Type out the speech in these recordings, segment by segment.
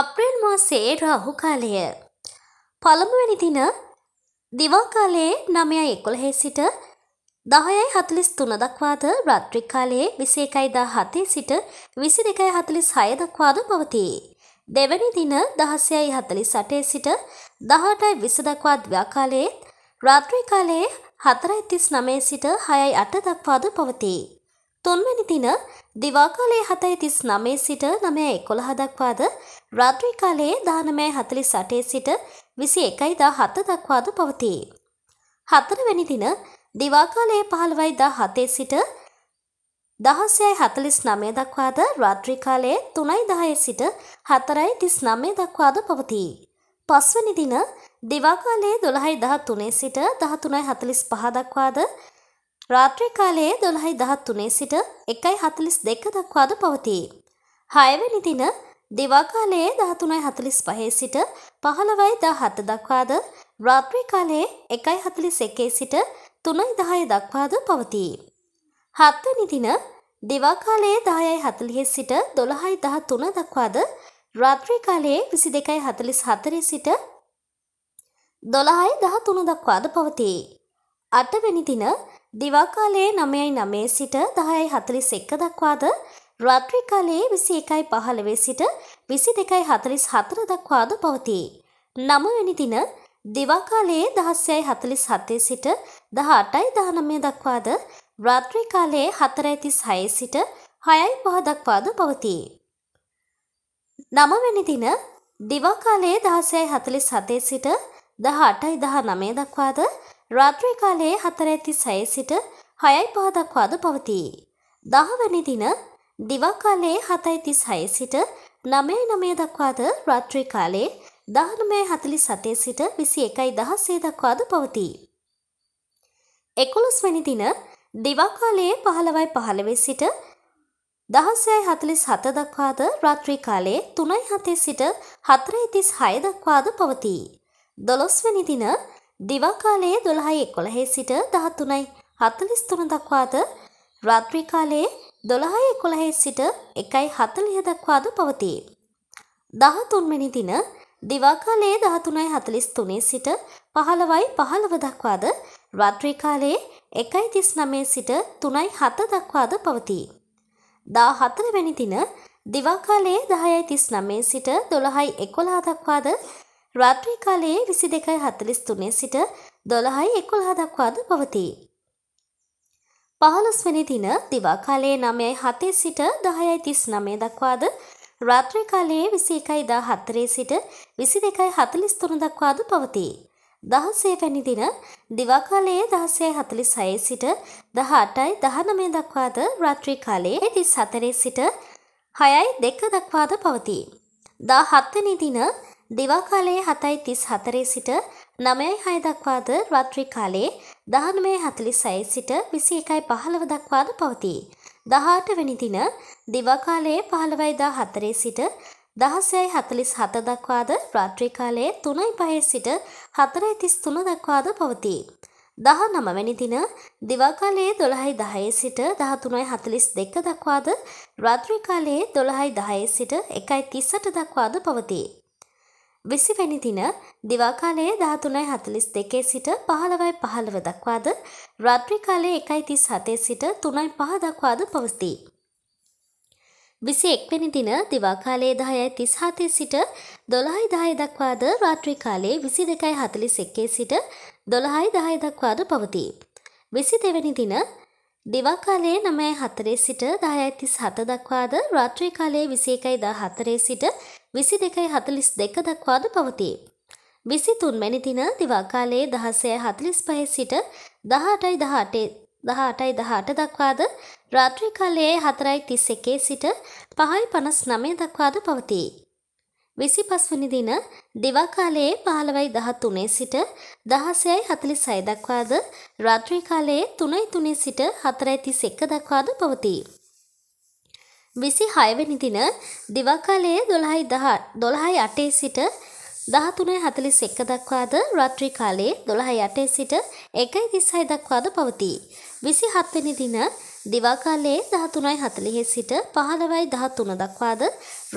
අප්‍රේල් මාසේ රාහු කාලය. පළමුවැනි දින දිවා කාලයේ 9:11 සිට 10:43 දක්වාද රාත්‍රී කාලයේ 21:17 සිට 22:46 දක්වාද පවතී. දෙවැනි දින 16:48 සිට 18:20 දක්වා දිවා කාලයේ රාත්‍රී කාලයේ 4:39 සිට 6:08 දක්වාද පවතී. තුන්වැනි දින දිවා කාලයේ 7:39 සිට 9:11 දක්වාද රාත්‍රී කාලයේ 1948 සිට 21.7 දක්වාද පවතී. හතරවෙනි දින දිවා කාලයේ 15.17 සිට 16.49 දක්වාද රාත්‍රී කාලයේ 3.10 සිට 4.39 දක්වාද පවතී. පස්වෙනි දින දිවා කාලයේ 12.13 සිට 13.45 දක්වාද රාත්‍රී කාලයේ 12.13 සිට 1.42 දක්වාද පවතී. හයවෙනි දින දිවාකාලයේ දහතුනයි හතලිස් පහේ සිට පහළවයි දා හත දක්වාද රාත්‍රී කාලයේ එකයි හතලිස් එකේ සිට තුනයි දහය දක්වාද පවතී. හත්වනි දින දිවාකාලයේ දායයි හතලිහෙ සිට දොළහයි දහ තුන දක්වාද රාත්‍රී කාලයේ විසි දෙකයි හතලිස් හතරේ සිට දොළහයි දහ තුන දක්වාද පවතී. අටවැනි දින දිවාකාලයේ නමයයි නමේ සිට දහයයි හතලිස් එක්ක දක්වාද රාත්‍රී කාලයේ 21:15 සිට 22:44 දක්වාද පවතී. 9 වෙනි දින දිවා කාලයේ 16:47 සිට 18:19 දක්වාද රාත්‍රී කාලයේ 4:36 සිට 6:05 දක්වාද පවතී. 9 වෙනි දින දිවා කාලයේ 16:47 සිට 18:19 දක්වාද රාත්‍රී කාලයේ 4:36 සිට 6:05 දක්වාද පවතී. 10 වෙනි දින දිවාකාලයේ හතයි තිස් හය සිට නමේ නමය දක්වාද රාත්‍රී කාලේ දහනමය හතලි සතේ සිට විසි එකයි දහස්සේ දක්වාද පවතිී. එකොළොස් වැනි දින දිවාකාලයේ පහළවයි පහළවේ සිට දහස්සයි හතලිස් හත දක්වාද රාත්‍රී කාලේ තුනයි හතේ සිට හතරයි තිස් හය දක්වාද පවතිී. දොළොස්වැනි දින දිවාකාලයේ දොළහයි එකොළහේ සිට දහතුනයි හතලිස් තුන දක්වාද රාත්‍රී කාලයේ දොළහය කොළහේ සිට එකයි හතලිය දක්වාද පවතී. දහතුන්මනි දින දිවාකාලයේ දහතුනයි හතලිස් තුනේ සිට පහළවයි පහළව දක්වාද රාත්‍රීකාලයේ එකයි තිස් නමේ සිට තුනයි හත දක්වාද පවතී. දා හතරවැනි දින දිවාකාලයේ දහයයි තිස් නමේ සිට දොළහයි එකොලා දක්වාද රාත්‍රීකාලයේ විසි දෙකයි හතලිස් තුනේ සිට දොළහයි එකොලා දක්වාද පවතී. පහළොස්වැනි දින දිවා කාලයේ නමයයි හතේ සිට දහයයි තිස් නමය දක්වාද රාත්‍රී කාලයේ විසි එකයි දා හත්තරේ සිට විසි දෙකයි හතලිස් තුරු දක්වාද පවතිී. දහසේ පැනි දින දිවාකාලයේ දහසේ හතලි සයේ සිට දහ අටයි දහනමේ දක්වාද රාත්‍රී කාලයේ තිස් හතරේ සිට හයයි දෙක දක්වාද පවතිී. දා හත්තනි දින දිවාකාලයේ හතයි තිස් හතරේ සිට නමයයි හය දක්වාද රාත්‍රී කාලේ දහනමය හතලි සයි සිට විසි එකයි පහළව දක්වාද පවතිී. දහාට වැනි දින දිවකාලයේ පහළවයිදා හතරේ සිට දහසයයි හතලිස් හත දක්වාද රාත්‍රී කාලයේ තුනයි පහේ සිට හතරයි තිස් තුන දක්වාද පවතිී. දහ නමවැනි දින දිවකාලයේ දොළහයි දහයේ සිට දහතුනයි හතලිස් දෙක දක්වාද රාත්‍රී කාලයේ දොළහයි දහයේ සිට එකයි තිස්සට දක්වාද පවතිී. විසිවැනි දින දිවාකාලයේ දාතුනයි හතලිස් දෙකේ සිට පහළවයි පහළව දක්වාද රාත්‍රී කාලයේ එකයි තිස් හතේ සිට තුනයි පහ දක්වාද පවස්තිී. විසි එක්වැනි දින දිවාකාලයේ දහයයි තිස් හතේ සිට දොළහයි දාය දක්වාද රාත්‍රී කාලයේ විසි දෙකයි හතලිස් එක්කේ සිට දොළහයි දාය දක්වාද පවතිී. විසි දෙවැනි දින දිවාකාලයේ නමය හතරේ සිට දායඇතිස් හත දක්වාද රාත්‍රී කාලයේ විසේකයිදා හතරේ සිට විසි දෙකයි හතලිස් දෙක දක්වාද පවතී. විසි තුන්මැනි දින දිවාකාලයේ දහසය හතලිස් පහේ සිට දහටයි දහටේ දහටයි දහට දක්වාද රාත්‍රී කාලයේ හතරයි තිස් එකේ සිට පහයි පනස් නමය දක්වාද පවතී. විසි පස්වනි දින දිවාකාලයේ පහළවයි දහතුනේ සිට දහසයයි හතලි සය දක්වාද රාත්‍රී කාලයේ තුනයි තුනේ සිට හතරයි තිස් එක දක්වාද පවතී. විසි හයවැනි දින දිවකාලයේ දොළහයි දහ දොළහයි අටේ සිට දහතුනය හතලිස් එක්ක දක්වාද රාත්‍රී කාලයේ දොළහයි අටේ සිට එකයි දිස්හයි දක්වාද පවතිී. විසි හත්වනි දින දිවාකාලයේ දහතුනයි හතලිහෙ සිට පහළවයි දහත්තුන දක්වාද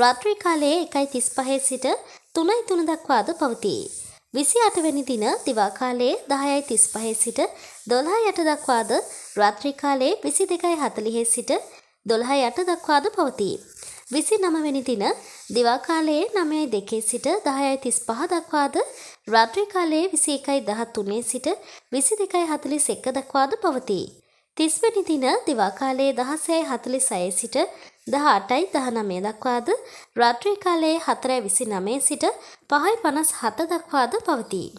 රාත්‍රී කාලයේ එකයි තිස් පහේ සිට තුනයි තුන දක්වාද පවතිී. විසි අටවැනි දින දිවාකාලයේ දහයයි තිස් පහේ සිට දොළහා යට දක්වාද රාත්‍රිකාලයේ විසි දෙකයි හතලිහේ සිට දොළහ යට දක්වාද පවතී. විසි නමවැනි දින දිවාකාලයේ නමය දෙකේ සිට දහයයි තිස් පහ දක්වාද රාත්‍රිකාලයේ විසි එකයි දහත්තුනේ සිට විසි දෙකයි හතුලි සෙක්ක දක්වාද පවතී. තිස්වැනි දින දිවාකාලයේ දහසයයි හතුලි සයේ සිට දහ අටයි දහනමය දක්වාද රාත්‍රිකාලයේ හතරයි විසි නමේ සිට පහයි පනස් හත දක්වාද පවතී.